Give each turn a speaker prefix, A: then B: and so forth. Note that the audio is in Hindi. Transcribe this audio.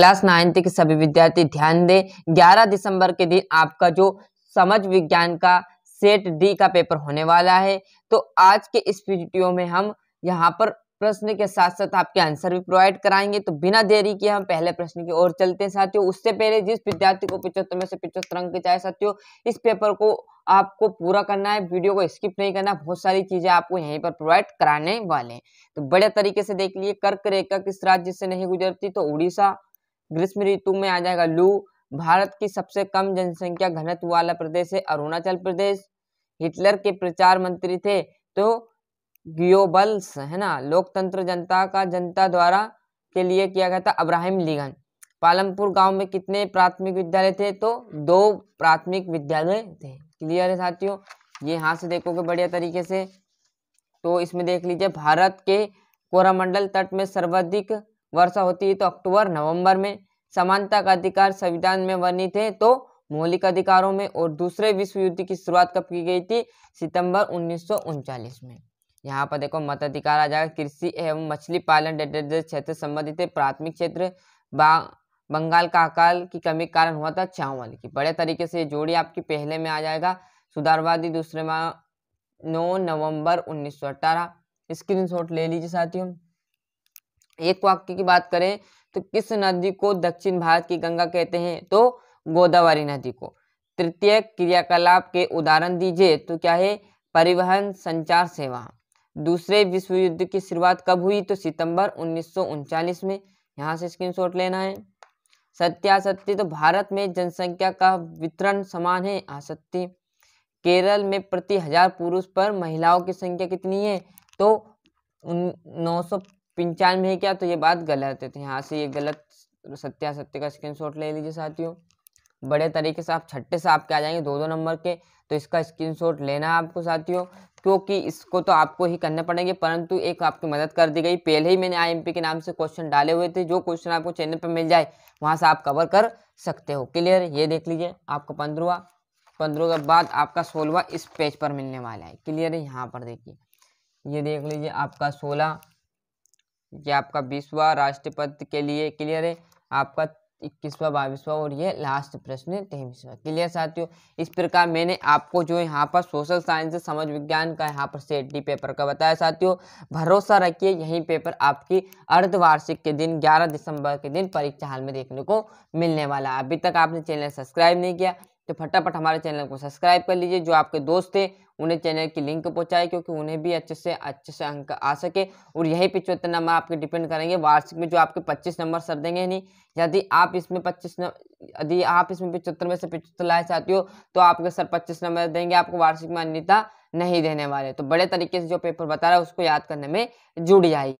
A: क्लास नाइन्थ के सभी विद्यार्थी ध्यान दें ग्यारह दिसंबर के दिन आपका जो समझ विज्ञान का सेट डी का पेपर होने वाला है तो आज के इस वीडियो में हम यहाँ पर प्रश्न के साथ साथ आपके आंसर भी प्रोवाइड कराएंगे तो बिना देरी के हम पहले प्रश्न की ओर चलते हैं साथियों उससे पहले जिस विद्यार्थी को पिछहत्तर में से पिछहत्तर अंक चाहे साथियों इस पेपर को आपको पूरा करना है वीडियो को स्किप नहीं करना बहुत सारी चीजें आपको यहीं पर प्रोवाइड कराने वाले हैं तो बड़े तरीके से देख लिए कर्क रेखा किस राज्य से नहीं गुजरती तो उड़ीसा ग्रीष्म ऋतु में आ जाएगा लू भारत की सबसे कम जनसंख्या घनत्व वाला प्रदेश है अरुणाचल प्रदेश हिटलर के प्रचार मंत्री थे तो गियोबल्स है ना लोकतंत्र जनता का जनता द्वारा के लिए किया गया था अब्राहिम लीगन पालमपुर गांव में कितने प्राथमिक विद्यालय थे तो दो प्राथमिक विद्यालय थे क्लियर है साथियों ये यहाँ से देखोगे बढ़िया तरीके से तो इसमें देख लीजिए भारत के कोरामंडल तट में सर्वाधिक वर्षा होती है तो अक्टूबर नवंबर में समानता का अधिकार संविधान में वर्णित है तो मौलिक अधिकारों में और दूसरे विश्व युद्ध की शुरुआत कब की गई थी सितंबर उन्नीस में यहाँ पर देखो मताधिकार आ जाएगा कृषि एवं मछली पालन क्षेत्र संबंधित प्राथमिक क्षेत्र बंगाल का अकाल की कमी के कारण हुआ था चावल की बड़े तरीके से जोड़ी आपकी पहले में आ जाएगा सुधारवादी दूसरे में नौ नवंबर स्क्रीन शॉट ले लीजिए साथियों एक वाक्य की बात करें तो किस नदी को दक्षिण भारत की गंगा कहते हैं तो गोदावरी नदी को तृतीय क्रियाकलाप के उदाहरण दीजिए तो क्या है परिवहन संचार सेवा दूसरे विश्व युद्ध की शुरुआत कब हुई तो सितंबर उन्नीस में यहाँ से स्क्रीन लेना है सत्यासत्य तो भारत में जनसंख्या का वितरण समान है असत्य केरल में प्रति हजार पुरुष पर महिलाओं की संख्या कितनी है तो नौ सौ पिंचान में है क्या तो ये बात गलत है तो यहाँ से ये गलत सत्या सत्य का शॉट ले लीजिए साथियों बड़े तरीके से आप छट्टे से आपके आ जाएंगे दो दो नंबर के तो इसका शॉट लेना आपको साथियों क्योंकि इसको तो आपको ही करने पड़ेंगे परंतु एक आपकी मदद कर दी गई पहले ही मैंने आईएमपी के नाम से क्वेश्चन डाले हुए थे जो क्वेश्चन आपको चैनल पर मिल जाए वहाँ से आप कवर कर सकते हो क्लियर ये देख लीजिए आपका पंद्रवा पंद्रह के बाद आपका सोलवा इस पेज पर मिलने वाला है क्लियर है यहाँ पर देखिए ये देख लीजिए आपका सोलह ये आपका बीसवा राष्ट्रपति के लिए क्लियर है आपका इक्कीसवा बाईसवा और ये लास्ट प्रश्न है तेईसवा क्लियर साथियों इस प्रकार मैंने आपको जो यहाँ पर सोशल साइंस समाज विज्ञान का यहाँ पर सेट डी पेपर का बताया साथियों भरोसा रखिए यही पेपर आपकी अर्धवार्षिक के दिन 11 दिसंबर के दिन परीक्षा हाल में देखने को मिलने वाला अभी तक आपने चैनल सब्सक्राइब नहीं किया तो फटाफट हमारे चैनल को सब्सक्राइब कर लीजिए जो आपके दोस्त थे उन्हें चैनल की लिंक पहुंचाए क्योंकि उन्हें भी अच्छे से अच्छे से अंक आ सके और यही पिचहत्तर नंबर आपके डिपेंड करेंगे वार्षिक में जो आपके 25 नंबर सर देंगे नहीं यदि आप इसमें 25 यदि आप इसमें पिचहत्तर में से पिचहत्तर लाए चाहती हो तो आपके सर 25 नंबर देंगे आपको वार्षिक में अन्यता नहीं देने वाले तो बड़े तरीके से जो पेपर बता रहा है उसको याद करने में जुड़ जाएगी